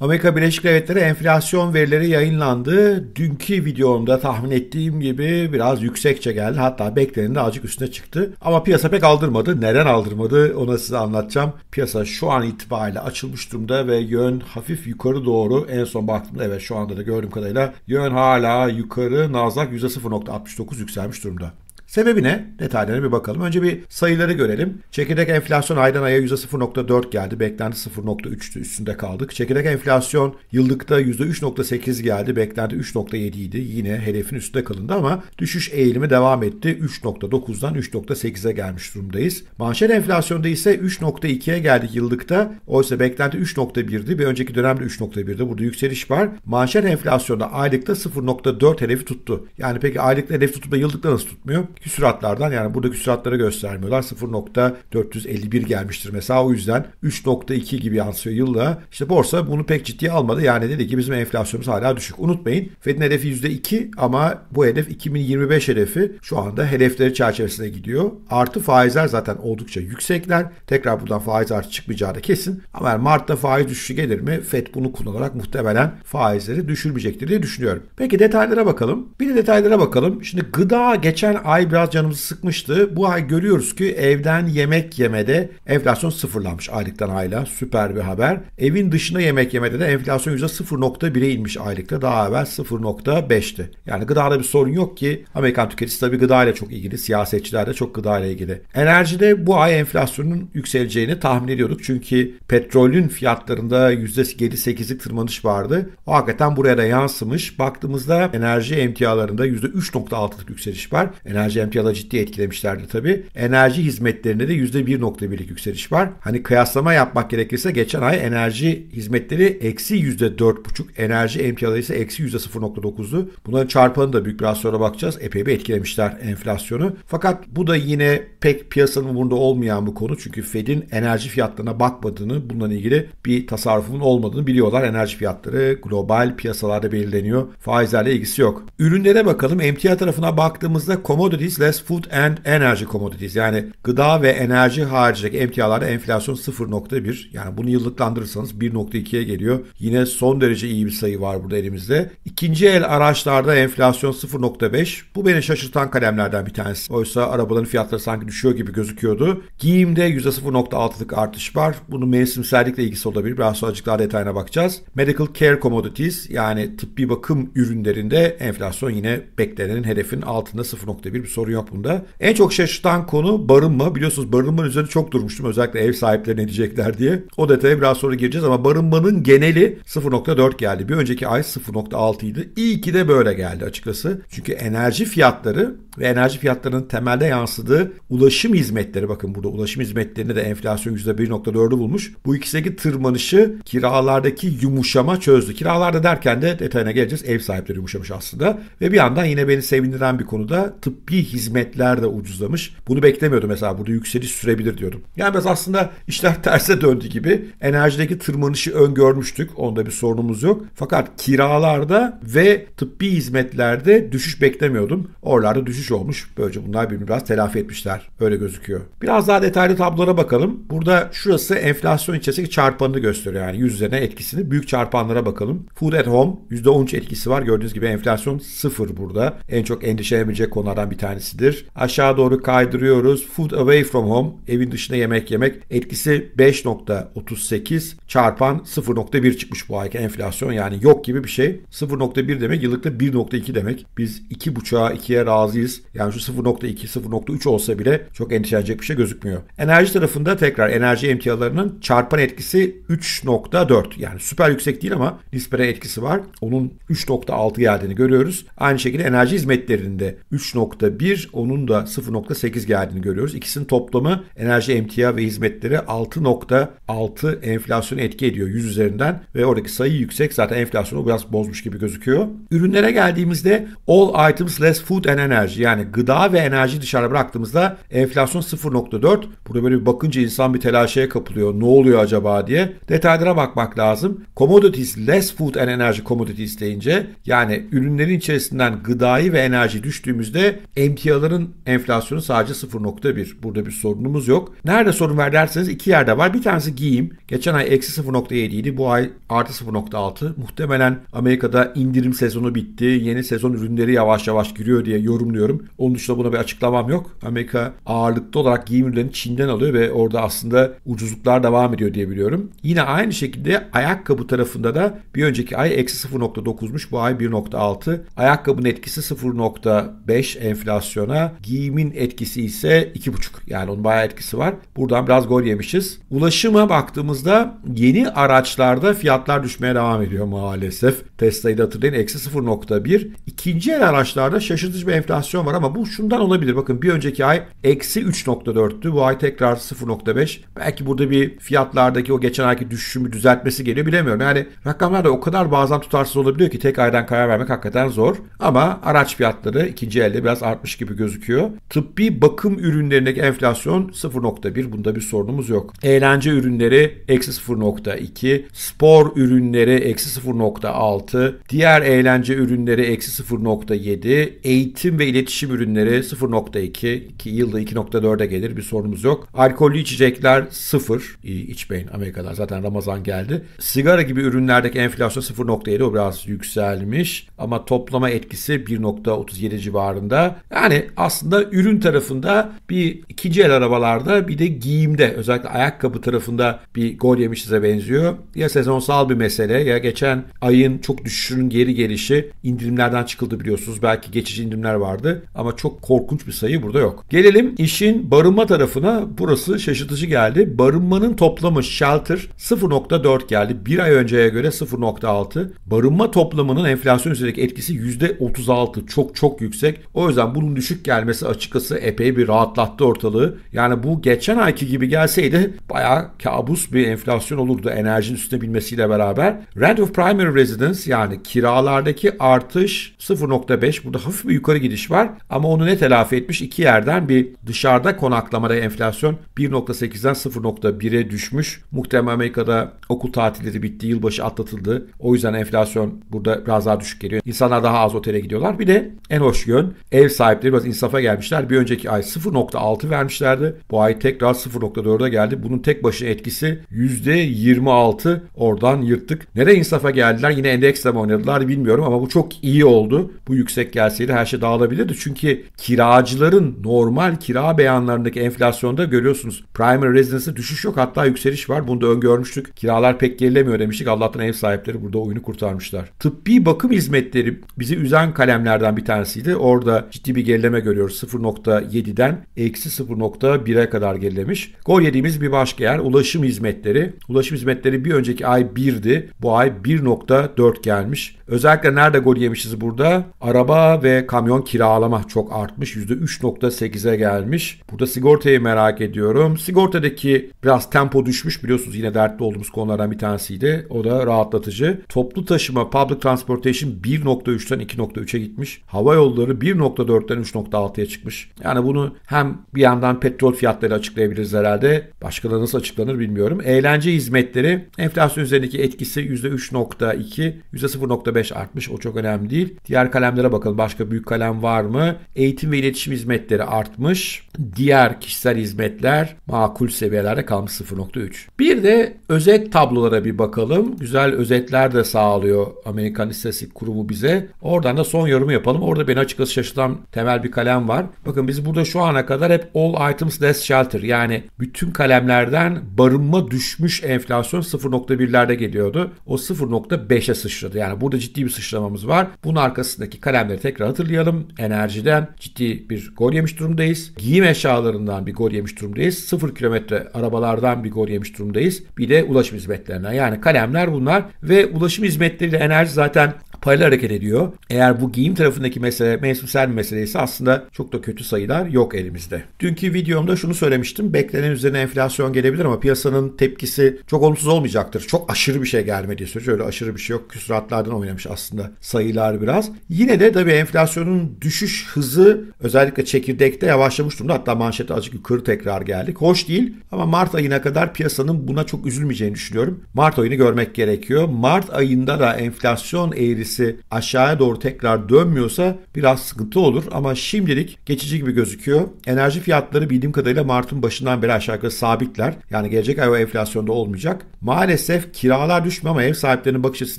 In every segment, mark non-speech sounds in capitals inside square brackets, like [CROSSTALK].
Amerika Birleşik Devletleri enflasyon verileri yayınlandı. Dünkü videomda tahmin ettiğim gibi biraz yüksekçe geldi. Hatta beklenenin de azıcık üstüne çıktı. Ama piyasa pek aldırmadı. Neden aldırmadı Ona size anlatacağım. Piyasa şu an itibariyle açılmış durumda ve yön hafif yukarı doğru. En son baktığımda evet şu anda da gördüğüm kadarıyla yön hala yukarı. Nasdaq %0.69 yükselmiş durumda. Sebebi ne? Detaylara bir bakalım. Önce bir sayıları görelim. Çekirdek enflasyon aydan aya %0.4 geldi. Beklenti 0.3'tü üstünde kaldık. Çekirdek enflasyon yıllıkta %3.8 geldi. Beklenti 3.7 idi. Yine hedefin üstünde kalındı ama düşüş eğilimi devam etti. 3.9'dan 3.8'e gelmiş durumdayız. Manşet enflasyonda ise 3.2'ye geldi yıllıkta. Oysa beklenti 3.1'di. Bir önceki dönemde 3.1'di. Burada yükseliş var. Manşet enflasyonda aylıkta 0.4 hedefi tuttu. Yani peki aylıkta hedef tutup da yıllıkta nasıl tutmuyor? küsuratlardan yani buradaki küsuratları göstermiyorlar. 0.451 gelmiştir mesela o yüzden 3.2 gibi yansıyor yılla. İşte borsa bunu pek ciddiye almadı. Yani dedi ki bizim enflasyonumuz hala düşük. Unutmayın Fed'in hedefi %2 ama bu hedef 2025 hedefi şu anda hedefleri çerçevesine gidiyor. Artı faizler zaten oldukça yüksekler. Tekrar buradan faiz artı çıkmayacağı da kesin. Ama yani Mart'ta faiz düşüşü gelir mi? Fed bunu kullanarak muhtemelen faizleri düşürmeyecektir diye düşünüyorum. Peki detaylara bakalım. Bir de detaylara bakalım. Şimdi gıda geçen ay biraz canımızı sıkmıştı. Bu ay görüyoruz ki evden yemek yemede enflasyon sıfırlanmış aylıktan ayla. Süper bir haber. Evin dışına yemek yemede de enflasyon %0.1'e inmiş aylıkta. Daha evvel 0.5'ti. Yani gıdada bir sorun yok ki. Amerikan tüketicisi tabii gıdayla çok ilgili. Siyasetçiler de çok gıdayla ilgili. Enerjide bu ay enflasyonun yükseleceğini tahmin ediyorduk. Çünkü petrolün fiyatlarında %7-8'lik tırmanış vardı. O hakikaten buraya da yansımış. Baktığımızda enerji emtialarında %3.6'lık yükseliş var. Enerji enerji emtialı ciddi etkilemişlerdi tabii. Enerji hizmetlerinde de %1.1'lik yükseliş var. Hani kıyaslama yapmak gerekirse geçen ay enerji hizmetleri eksi %4.5, enerji emtiaları ise eksi %0.9'du. Bunların çarpanı da büyük biraz sonra bakacağız. Epey bir etkilemişler enflasyonu. Fakat bu da yine pek piyasanın umurunda olmayan bir konu. Çünkü Fed'in enerji fiyatlarına bakmadığını, bununla ilgili bir tasarrufun olmadığını biliyorlar. Enerji fiyatları global piyasalarda belirleniyor. Faizlerle ilgisi yok. Ürünlere bakalım. Emtia tarafına baktığımızda commodity commodities less food and energy commodities. Yani gıda ve enerji haricindeki emtialarda enflasyon 0.1. Yani bunu yıllıklandırırsanız 1.2'ye geliyor. Yine son derece iyi bir sayı var burada elimizde. İkinci el araçlarda enflasyon 0.5. Bu beni şaşırtan kalemlerden bir tanesi. Oysa arabaların fiyatları sanki düşüyor gibi gözüküyordu. Giyimde %0.6'lık artış var. Bunun mevsimsellikle ilgisi olabilir. Biraz sonra azıcık daha detayına bakacağız. Medical care commodities yani tıbbi bakım ürünlerinde enflasyon yine beklenenin hedefin altında 0.1 bir sorun yok bunda. En çok şaşırtan konu barınma. Biliyorsunuz barınmanın üzerinde çok durmuştum. Özellikle ev sahiplerine edecekler diye. O detaya biraz sonra gireceğiz ama barınmanın geneli 0.4 geldi. Bir önceki ay 0.6 idi. İyi ki de böyle geldi açıkçası. Çünkü enerji fiyatları ve enerji fiyatlarının temelde yansıdığı ulaşım hizmetleri bakın burada ulaşım hizmetlerinde de enflasyon %1.4'ü bulmuş. Bu ikisindeki tırmanışı kiralardaki yumuşama çözdü. Kiralarda derken de detayına geleceğiz. Ev sahipleri yumuşamış aslında. Ve bir yandan yine beni sevindiren bir konuda tıbbi hizmetler de ucuzlamış. Bunu beklemiyordum mesela burada yükseliş sürebilir diyordum. Yani biraz aslında işler [LAUGHS] terse döndü gibi. Enerjideki tırmanışı öngörmüştük. Onda bir sorunumuz yok. Fakat kiralarda ve tıbbi hizmetlerde düşüş beklemiyordum. Oralarda düşüş olmuş. Böylece bunlar birbirini biraz telafi etmişler. Öyle gözüküyor. Biraz daha detaylı tablolara bakalım. Burada şurası enflasyon içerisindeki çarpanını gösteriyor. Yani yüz üzerine etkisini. Büyük çarpanlara bakalım. Food at home %13 etkisi var. Gördüğünüz gibi enflasyon sıfır burada. En çok endişelenebilecek konulardan bir tane tanesidir. Aşağı doğru kaydırıyoruz. Food away from home, evin dışında yemek yemek etkisi 5.38 çarpan 0.1 çıkmış bu ayki enflasyon. Yani yok gibi bir şey. 0.1 demek yıllıkta 1.2 demek. Biz 2.5'a 2'ye razıyız. Yani şu 0.2 0.3 olsa bile çok endişelenecek bir şey gözükmüyor. Enerji tarafında tekrar enerji emtialarının çarpan etkisi 3.4. Yani süper yüksek değil ama nispeten etkisi var. Onun 3.6 geldiğini görüyoruz. Aynı şekilde enerji hizmetlerinde 3.1 %1, onun da 0.8 geldiğini görüyoruz. İkisinin toplamı enerji emtia ve hizmetlere 6.6 enflasyonu etki ediyor 100 üzerinden ve oradaki sayı yüksek. Zaten enflasyonu biraz bozmuş gibi gözüküyor. Ürünlere geldiğimizde all items less food and energy yani gıda ve enerji dışarı bıraktığımızda enflasyon 0.4. Burada böyle bir bakınca insan bir telaşeye kapılıyor. Ne oluyor acaba diye. Detaylara bakmak lazım. Commodities less food and energy commodities deyince yani ürünlerin içerisinden gıdayı ve enerji düştüğümüzde emtiaların enflasyonu sadece 0.1. Burada bir sorunumuz yok. Nerede sorun var derseniz iki yerde var. Bir tanesi giyim. Geçen ay eksi 0.7 idi. Bu ay artı 0.6. Muhtemelen Amerika'da indirim sezonu bitti. Yeni sezon ürünleri yavaş yavaş giriyor diye yorumluyorum. Onun dışında buna bir açıklamam yok. Amerika ağırlıklı olarak giyim ürünlerini Çin'den alıyor ve orada aslında ucuzluklar devam ediyor diye biliyorum. Yine aynı şekilde ayakkabı tarafında da bir önceki ay eksi 0.9'muş. Bu ay 1.6. Ayakkabının etkisi 0.5 enflasyon enflasyona. Giyimin etkisi ise 2,5. Yani onun bayağı etkisi var. Buradan biraz gol yemişiz. Ulaşıma baktığımızda yeni araçlarda fiyatlar düşmeye devam ediyor maalesef. Tesla'yı da hatırlayın eksi 0.1. İkinci el araçlarda şaşırtıcı bir enflasyon var ama bu şundan olabilir. Bakın bir önceki ay eksi 3.4'tü. Bu ay tekrar 0.5. Belki burada bir fiyatlardaki o geçen ayki düşüşümü düzeltmesi geliyor bilemiyorum. Yani rakamlar da o kadar bazen tutarsız olabiliyor ki tek aydan karar vermek hakikaten zor. Ama araç fiyatları ikinci elde biraz artmış artmış gibi gözüküyor. Tıbbi bakım ürünlerindeki enflasyon 0.1 bunda bir sorunumuz yok. Eğlence ürünleri eksi 0.2, spor ürünleri eksi 0.6, diğer eğlence ürünleri eksi 0.7, eğitim ve iletişim ürünleri 0.2 ki yılda 2.4'e gelir bir sorunumuz yok. Alkollü içecekler 0 içmeyin Amerika'da zaten Ramazan geldi. Sigara gibi ürünlerdeki enflasyon 0.7 o biraz yükselmiş ama toplama etkisi 1.37 civarında. Yani aslında ürün tarafında bir ikinci el arabalarda bir de giyimde özellikle ayakkabı tarafında bir gol yemişize benziyor. Ya sezonsal bir mesele ya geçen ayın çok düşüşünün geri gelişi indirimlerden çıkıldı biliyorsunuz. Belki geçici indirimler vardı ama çok korkunç bir sayı burada yok. Gelelim işin barınma tarafına. Burası şaşırtıcı geldi. Barınmanın toplamı shelter 0.4 geldi. Bir ay önceye göre 0.6. Barınma toplamının enflasyon üzerindeki etkisi %36. Çok çok yüksek. O yüzden bunu bunun düşük gelmesi açıkçası epey bir rahatlattı ortalığı. Yani bu geçen ayki gibi gelseydi bayağı kabus bir enflasyon olurdu enerjinin üstüne binmesiyle beraber. Rent of primary residence yani kiralardaki artış 0.5 burada hafif bir yukarı gidiş var ama onu ne telafi etmiş? iki yerden bir dışarıda konaklamada enflasyon 1.8'den 0.1'e düşmüş. Muhtemelen Amerika'da okul tatilleri bitti, yılbaşı atlatıldı. O yüzden enflasyon burada biraz daha düşük geliyor. İnsanlar daha az otele gidiyorlar. Bir de en hoş yön ev sahibi sahipleri biraz insafa gelmişler. Bir önceki ay 0.6 vermişlerdi. Bu ay tekrar 0.4'e geldi. Bunun tek başına etkisi %26 oradan yırttık. Nereye insafa geldiler? Yine endeksle mi oynadılar bilmiyorum ama bu çok iyi oldu. Bu yüksek gelseydi her şey dağılabilirdi. Çünkü kiracıların normal kira beyanlarındaki enflasyonda görüyorsunuz. Primary residence'da düşüş yok hatta yükseliş var. Bunu da öngörmüştük. Kiralar pek gerilemiyor demiştik. Allah'tan ev sahipleri burada oyunu kurtarmışlar. Tıbbi bakım hizmetleri bizi üzen kalemlerden bir tanesiydi. Orada ciddi bir gerileme görüyoruz. 0.7'den eksi 0.1'e kadar gerilemiş. Gol yediğimiz bir başka yer ulaşım hizmetleri. Ulaşım hizmetleri bir önceki ay 1'di. Bu ay 1.4 gelmiş. Özellikle nerede gol yemişiz burada? Araba ve kamyon kiralama çok artmış. %3.8'e gelmiş. Burada sigortayı merak ediyorum. Sigortadaki biraz tempo düşmüş biliyorsunuz yine dertli olduğumuz konulardan bir tanesiydi. O da rahatlatıcı. Toplu taşıma public transportation 1.3'ten 2.3'e gitmiş. Hava yolları 1.4'ten %3'ten 3.6'ya çıkmış. Yani bunu hem bir yandan petrol fiyatları açıklayabiliriz herhalde. Başka da nasıl açıklanır bilmiyorum. Eğlence hizmetleri enflasyon üzerindeki etkisi %3.2, %0.5 artmış. O çok önemli değil. Diğer kalemlere bakalım. Başka büyük kalem var mı? Eğitim ve iletişim hizmetleri artmış. Diğer kişisel hizmetler makul seviyelerde kalmış 0.3. Bir de özet tablolara bir bakalım. Güzel özetler de sağlıyor Amerikan İstatistik Kurumu bize. Oradan da son yorumu yapalım. Orada beni açıkçası şaşırtan temel bir kalem var. Bakın biz burada şu ana kadar hep all items less shelter yani bütün kalemlerden barınma düşmüş enflasyon 0.1'lerde geliyordu. O 0.5'e sıçradı. Yani burada ciddi bir sıçramamız var. Bunun arkasındaki kalemleri tekrar hatırlayalım. Enerjiden ciddi bir gol yemiş durumdayız. Giyim eşyalarından bir gol yemiş durumdayız. 0 kilometre arabalardan bir gol yemiş durumdayız. Bir de ulaşım hizmetlerinden. Yani kalemler bunlar ve ulaşım hizmetleriyle enerji zaten paralel hareket ediyor. Eğer bu giyim tarafındaki mesele mevsimsel mesele ise aslında çok da kötü sayılar yok elimizde. Dünkü videomda şunu söylemiştim. Beklenen üzerine enflasyon gelebilir ama piyasanın tepkisi çok olumsuz olmayacaktır. Çok aşırı bir şey gelmediği sürece öyle aşırı bir şey yok. Küsuratlardan oynamış aslında sayılar biraz. Yine de tabii enflasyonun düşüş hızı özellikle çekirdekte yavaşlamış durumda. Hatta manşete azıcık yukarı tekrar geldik. Hoş değil ama Mart ayına kadar piyasanın buna çok üzülmeyeceğini düşünüyorum. Mart ayını görmek gerekiyor. Mart ayında da enflasyon eğrisi eğrisi aşağıya doğru tekrar dönmüyorsa biraz sıkıntı olur ama şimdilik geçici gibi gözüküyor. Enerji fiyatları bildiğim kadarıyla Mart'ın başından beri aşağı yukarı sabitler. Yani gelecek ay o enflasyonda olmayacak. Maalesef kiralar düşmüyor ama ev sahiplerinin bakış açısı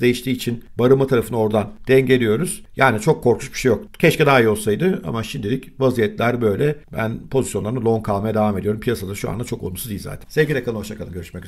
değiştiği için barınma tarafını oradan dengeliyoruz. Yani çok korkunç bir şey yok. Keşke daha iyi olsaydı ama şimdilik vaziyetler böyle. Ben pozisyonlarını long kalmaya devam ediyorum. Piyasada şu anda çok olumsuz değil zaten. Sevgiyle kalın, hoşçakalın. Görüşmek üzere.